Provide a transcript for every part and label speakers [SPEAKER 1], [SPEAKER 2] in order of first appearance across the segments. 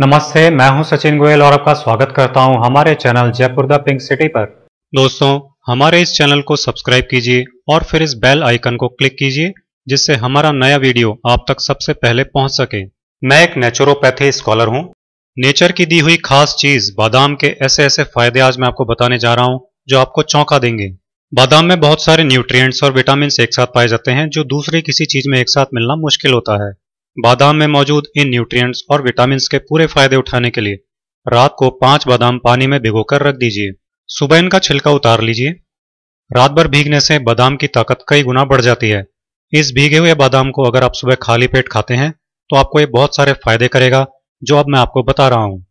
[SPEAKER 1] नमस्ते मैं हूं सचिन गोयल और आपका स्वागत करता हूं हमारे channel Jaipur the pink city पर दोस्तों हमारे इस चैनल को सब्सक्राइब कीजिए और फिर इस बेल आइकन को क्लिक कीजिए जिससे हमारा नया वीडियो आप तक सबसे पहले पहुंच सके मैं एक नेचुरोपैथी स्कॉलर हूं नेचर की दी हुई खास चीज बादाम के ऐसे ऐसे फायदे आज मैं आपको बताने जा रहा हूँ जो आपको चौंका देंगे बादाम में बहुत सारे न्यूट्रिएंट्स और विटामिन एक साथ पाए जाते हैं जो दूसरी किसी चीज में एक साथ मिलना मुश्किल होता है बादाम में मौजूद इन न्यूट्रिएंट्स और विटामिन के पूरे फायदे उठाने के लिए रात को पांच बादाम पानी में भिगोकर रख दीजिए सुबह इनका छिलका उतार लीजिए रात भर भीगने से बादाम की ताकत कई गुना बढ़ जाती है इस भीगे हुए बादाम को अगर आप सुबह खाली पेट खाते हैं तो आपको ये बहुत सारे फायदे करेगा जो अब मैं आपको बता रहा हूँ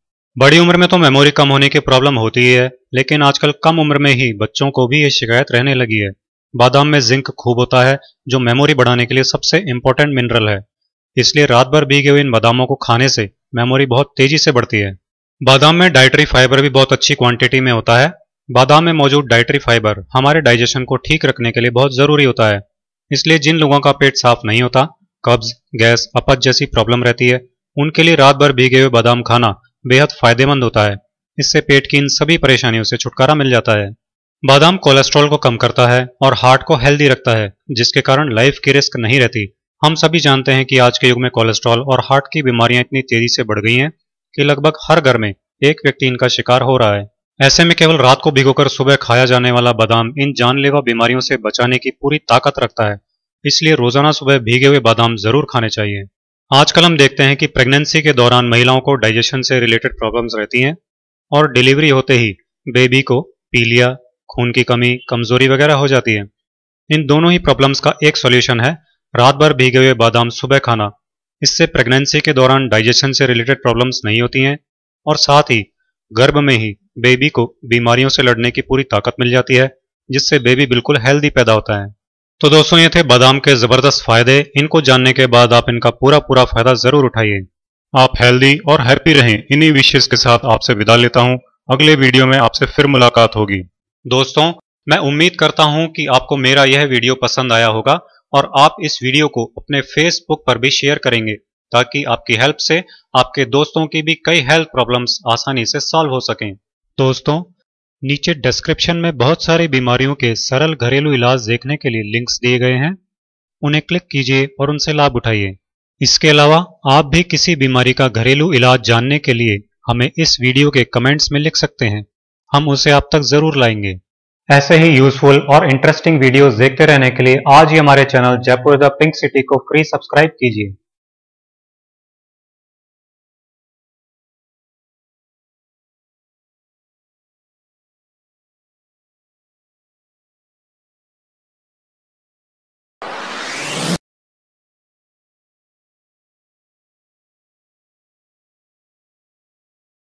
[SPEAKER 1] बड़ी उम्र में तो मेमोरी कम होने की प्रॉब्लम होती ही है लेकिन आजकल कम उम्र में ही बच्चों को भी ये शिकायत रहने लगी है बादाम में जिंक खूब होता है जो मेमोरी बढ़ाने के लिए सबसे इम्पोर्टेंट मिनरल है इसलिए रात भर भीगे हुए इन बादामों को खाने से मेमोरी बहुत तेजी से बढ़ती है बादाम में डाइटरी फाइबर भी बहुत अच्छी क्वांटिटी में होता है बादाम में मौजूद डाइटरी फाइबर हमारे डाइजेशन को ठीक रखने के लिए बहुत ज़रूरी होता है इसलिए जिन लोगों का पेट साफ नहीं होता कब्ज गैस अपच जैसी प्रॉब्लम रहती है उनके लिए रात भर भीगे हुए बादाम खाना बेहद फायदेमंद होता है इससे पेट की इन सभी परेशानियों से छुटकारा मिल जाता है बादाम कोलेस्ट्रॉल को कम करता है और हार्ट को हेल्दी रखता है जिसके कारण लाइफ की रिस्क नहीं रहती हम सभी जानते हैं कि आज के युग में कोलेस्ट्रॉल और हार्ट की बीमारियां इतनी तेजी से बढ़ गई हैं कि लगभग हर घर में एक व्यक्ति इनका शिकार हो रहा है ऐसे में केवल रात को भिगोकर सुबह खाया जाने वाला बादाम इन जानलेवा बीमारियों से बचाने की पूरी ताकत रखता है इसलिए रोजाना सुबह भीगे हुए बादाम जरूर खाने चाहिए आजकल हम देखते हैं कि प्रेगनेंसी के दौरान महिलाओं को डाइजेशन से रिलेटेड प्रॉब्लम्स रहती हैं और डिलीवरी होते ही बेबी को पीलिया खून की कमी कमजोरी वगैरह हो जाती है इन दोनों ही प्रॉब्लम्स का एक सॉल्यूशन है रात भर भीगे हुए बादाम सुबह खाना इससे प्रेगनेंसी के दौरान डाइजेशन से रिलेटेड प्रॉब्लम्स नहीं होती हैं और साथ ही गर्भ में ही बेबी को बीमारियों से लड़ने की पूरी ताकत मिल जाती है जिससे बेबी बिल्कुल हेल्दी पैदा होता है तो दोस्तों ये थे बादाम के ज़बरदस्त फायदे इनको जानने के बाद आप इनका पूरा पूरा फायदा ज़रूर उठाइए आप हेल्दी और हैप्पी रहें इन्हीं विशेष के साथ आपसे विदा लेता हूँ अगले वीडियो में आपसे फिर मुलाकात होगी दोस्तों मैं उम्मीद करता हूँ कि आपको मेरा यह वीडियो पसंद आया होगा और आप इस वीडियो को अपने फेसबुक पर भी शेयर करेंगे ताकि आपकी हेल्प से आपके दोस्तों की भी कई हेल्थ प्रॉब्लम्स आसानी से सॉल्व हो सकें दोस्तों नीचे डिस्क्रिप्शन में बहुत सारी बीमारियों के सरल घरेलू इलाज देखने के लिए लिंक्स दिए गए हैं उन्हें क्लिक कीजिए और उनसे लाभ उठाइए इसके अलावा आप भी किसी बीमारी का घरेलू इलाज जानने के लिए हमें इस वीडियो के कमेंट्स में लिख सकते हैं हम उसे आप तक ज़रूर लाएंगे ऐसे ही यूजफुल और इंटरेस्टिंग वीडियोस देखते रहने के लिए आज ही हमारे channel Jaipur the pink city को फ्री सब्सक्राइब कीजिए